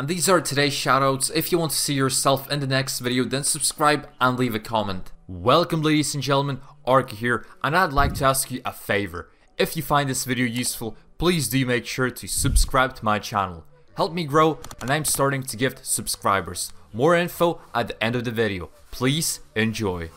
And these are today's shoutouts. If you want to see yourself in the next video, then subscribe and leave a comment. Welcome ladies and gentlemen, Ark here, and I'd like to ask you a favor. If you find this video useful, please do make sure to subscribe to my channel. Help me grow, and I'm starting to gift subscribers. More info at the end of the video. Please enjoy.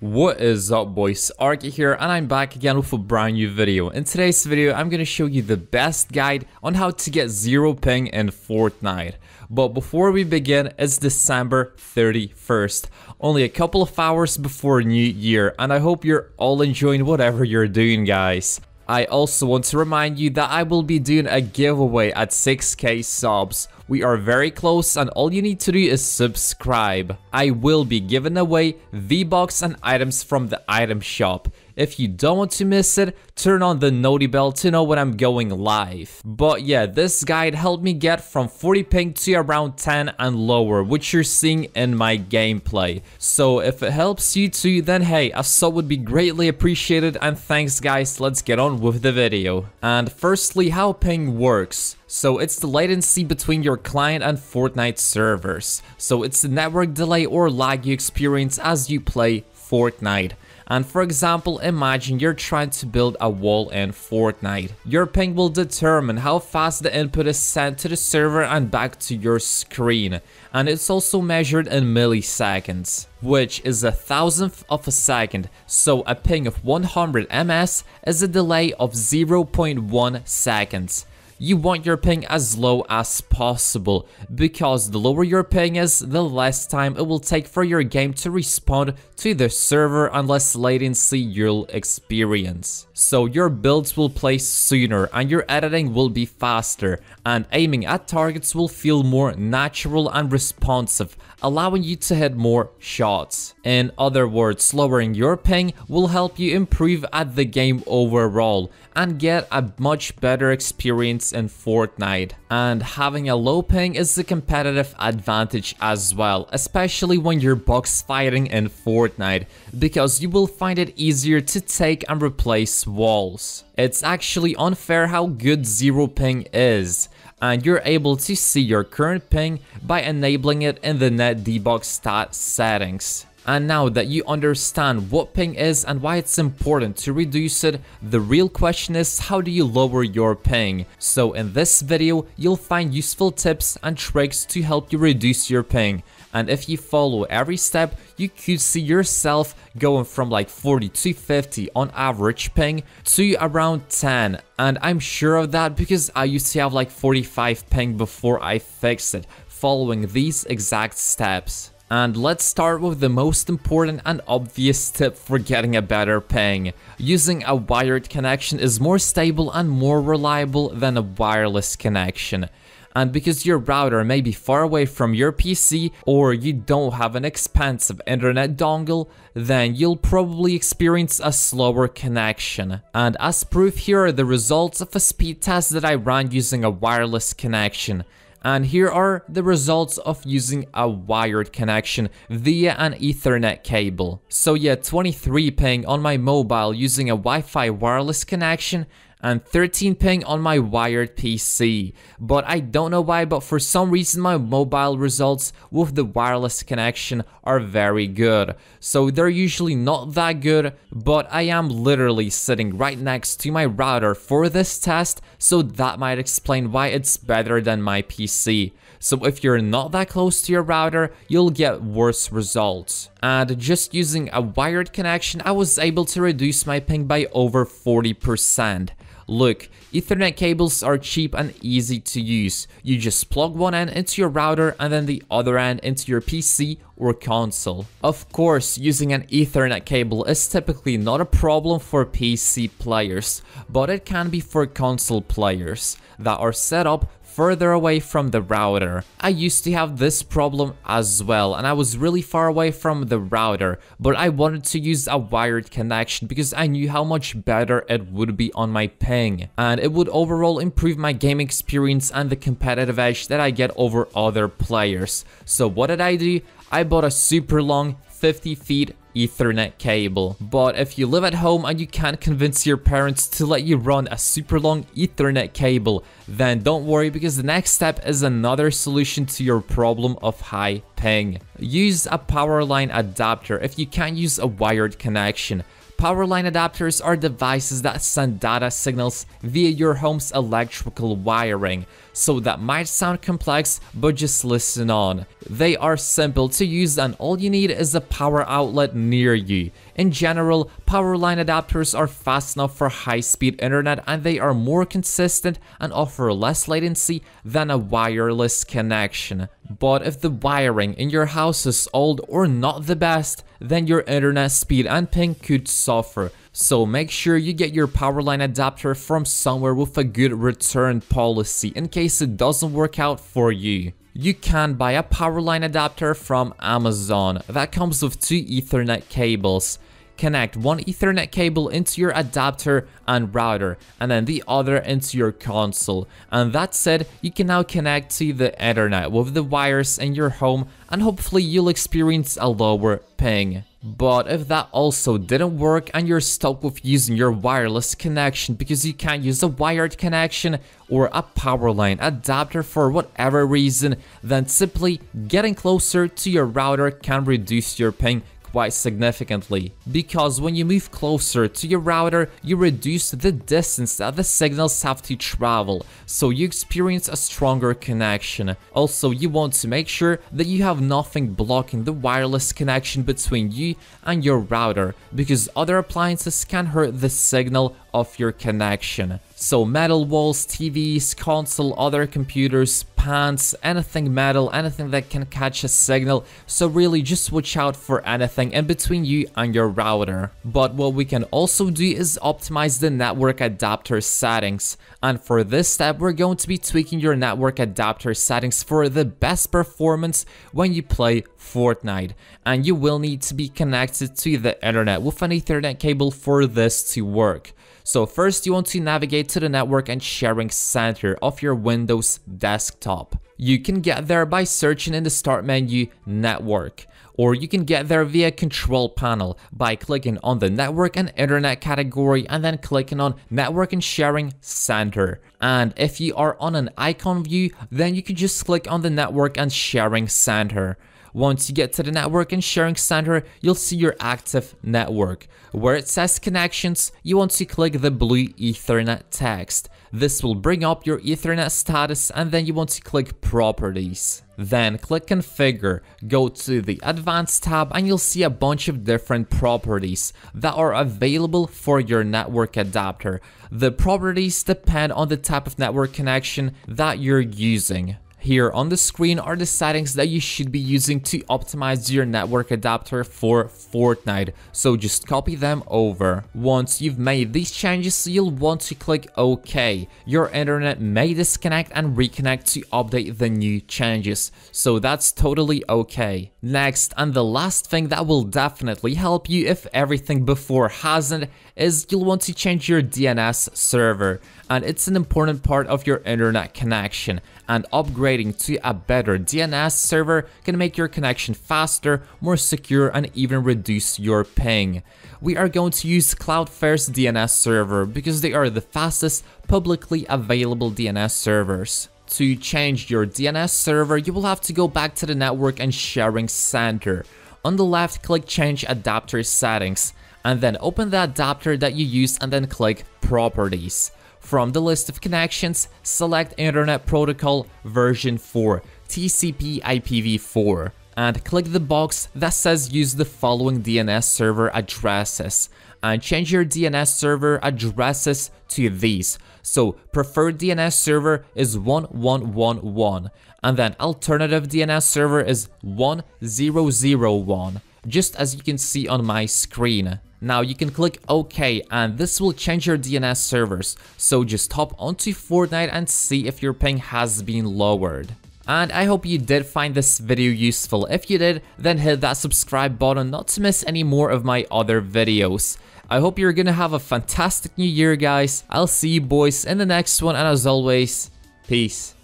What is up boys, Arky here and I'm back again with a brand new video. In today's video I'm gonna show you the best guide on how to get zero ping in Fortnite. But before we begin, it's December 31st, only a couple of hours before New Year and I hope you're all enjoying whatever you're doing guys. I also want to remind you that I will be doing a giveaway at 6k subs. We are very close and all you need to do is subscribe. I will be giving away v box and items from the item shop. If you don't want to miss it, turn on the noti bell to know when I'm going live. But yeah, this guide helped me get from 40 ping to around 10 and lower, which you're seeing in my gameplay. So if it helps you too, then hey, a sub would be greatly appreciated and thanks guys, let's get on with the video. And firstly, how ping works. So it's the latency between your client and Fortnite servers. So it's the network delay or lag you experience as you play Fortnite. And for example, imagine you're trying to build a wall in Fortnite. Your ping will determine how fast the input is sent to the server and back to your screen. And it's also measured in milliseconds, which is a thousandth of a second, so a ping of 100 ms is a delay of 0.1 seconds you want your ping as low as possible, because the lower your ping is, the less time it will take for your game to respond to the server and less latency you'll experience. So your builds will play sooner and your editing will be faster, and aiming at targets will feel more natural and responsive, allowing you to hit more shots. In other words, lowering your ping will help you improve at the game overall, and get a much better experience in Fortnite. And having a low ping is a competitive advantage as well, especially when you're box fighting in Fortnite, because you will find it easier to take and replace walls. It's actually unfair how good zero ping is, and you're able to see your current ping by enabling it in the debug stat settings. And now that you understand what ping is and why it's important to reduce it, the real question is how do you lower your ping? So in this video, you'll find useful tips and tricks to help you reduce your ping. And if you follow every step, you could see yourself going from like 40 to 50 on average ping to around 10. And I'm sure of that because I used to have like 45 ping before I fixed it, following these exact steps. And let's start with the most important and obvious tip for getting a better ping. Using a wired connection is more stable and more reliable than a wireless connection. And because your router may be far away from your PC or you don't have an expensive internet dongle, then you'll probably experience a slower connection. And as proof here are the results of a speed test that I ran using a wireless connection. And here are the results of using a wired connection via an ethernet cable. So yeah, 23 ping on my mobile using a Wi-Fi wireless connection and 13 ping on my wired PC. But I don't know why, but for some reason my mobile results with the wireless connection are very good. So they're usually not that good, but I am literally sitting right next to my router for this test, so that might explain why it's better than my PC. So if you're not that close to your router, you'll get worse results. And just using a wired connection, I was able to reduce my ping by over 40%. Look, Ethernet cables are cheap and easy to use. You just plug one end into your router and then the other end into your PC or console. Of course, using an Ethernet cable is typically not a problem for PC players, but it can be for console players that are set up further away from the router. I used to have this problem as well and I was really far away from the router but I wanted to use a wired connection because I knew how much better it would be on my ping and it would overall improve my game experience and the competitive edge that I get over other players. So what did I do? I bought a super long 50 feet Ethernet cable. But if you live at home and you can't convince your parents to let you run a super long Ethernet cable, then don't worry because the next step is another solution to your problem of high ping. Use a powerline adapter if you can't use a wired connection. Power line adapters are devices that send data signals via your home's electrical wiring, so that might sound complex, but just listen on. They are simple to use and all you need is a power outlet near you. In general, power line adapters are fast enough for high-speed internet and they are more consistent and offer less latency than a wireless connection. But if the wiring in your house is old or not the best, then your internet speed and ping could suffer. So make sure you get your powerline adapter from somewhere with a good return policy in case it doesn't work out for you you can buy a Powerline adapter from Amazon that comes with two Ethernet cables. Connect one Ethernet cable into your adapter and router and then the other into your console. And that's it, you can now connect to the Ethernet with the wires in your home and hopefully you'll experience a lower ping. But if that also didn't work and you're stuck with using your wireless connection because you can't use a wired connection or a power line adapter for whatever reason, then simply getting closer to your router can reduce your ping quite significantly, because when you move closer to your router, you reduce the distance that the signals have to travel, so you experience a stronger connection. Also, you want to make sure that you have nothing blocking the wireless connection between you and your router, because other appliances can hurt the signal of your connection. So metal walls, TVs, console, other computers, pants, anything metal, anything that can catch a signal. So really just watch out for anything in between you and your router. But what we can also do is optimize the network adapter settings. And for this step, we're going to be tweaking your network adapter settings for the best performance when you play Fortnite. And you will need to be connected to the internet with an ethernet cable for this to work. So first you want to navigate to the network and sharing center of your Windows desktop. You can get there by searching in the start menu network or you can get there via control panel by clicking on the network and internet category and then clicking on network and sharing center. And if you are on an icon view, then you can just click on the network and sharing center. Once you get to the network and sharing center, you'll see your active network. Where it says connections, you want to click the blue ethernet text. This will bring up your ethernet status and then you want to click properties. Then click configure, go to the advanced tab and you'll see a bunch of different properties that are available for your network adapter. The properties depend on the type of network connection that you're using. Here on the screen are the settings that you should be using to optimize your network adapter for Fortnite, so just copy them over. Once you've made these changes, you'll want to click OK. Your internet may disconnect and reconnect to update the new changes, so that's totally okay. Next, and the last thing that will definitely help you if everything before hasn't, is you'll want to change your DNS server and it's an important part of your internet connection and upgrading to a better DNS server can make your connection faster, more secure and even reduce your ping. We are going to use Cloudflare's DNS server because they are the fastest publicly available DNS servers to change your DNS server, you will have to go back to the network and sharing center. On the left, click change adapter settings and then open the adapter that you use and then click Properties. From the list of connections, select Internet Protocol version 4, TCP IPv4, and click the box that says use the following DNS server addresses, and change your DNS server addresses to these. So preferred DNS server is 1111, and then alternative DNS server is 1001 just as you can see on my screen. Now you can click OK and this will change your DNS servers, so just hop onto Fortnite and see if your ping has been lowered. And I hope you did find this video useful, if you did then hit that subscribe button not to miss any more of my other videos. I hope you're gonna have a fantastic new year guys, I'll see you boys in the next one and as always, peace.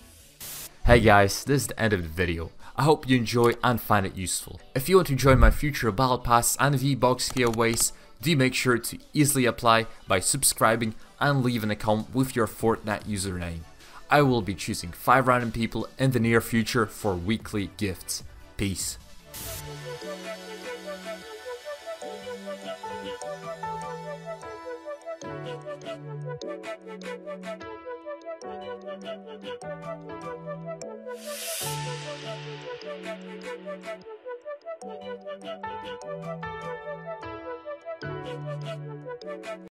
Hey guys, this is the end of the video. I hope you enjoy and find it useful. If you want to join my future Battle Pass and V-Box giveaways, do make sure to easily apply by subscribing and leave an account with your Fortnite username. I will be choosing 5 random people in the near future for weekly gifts. Peace.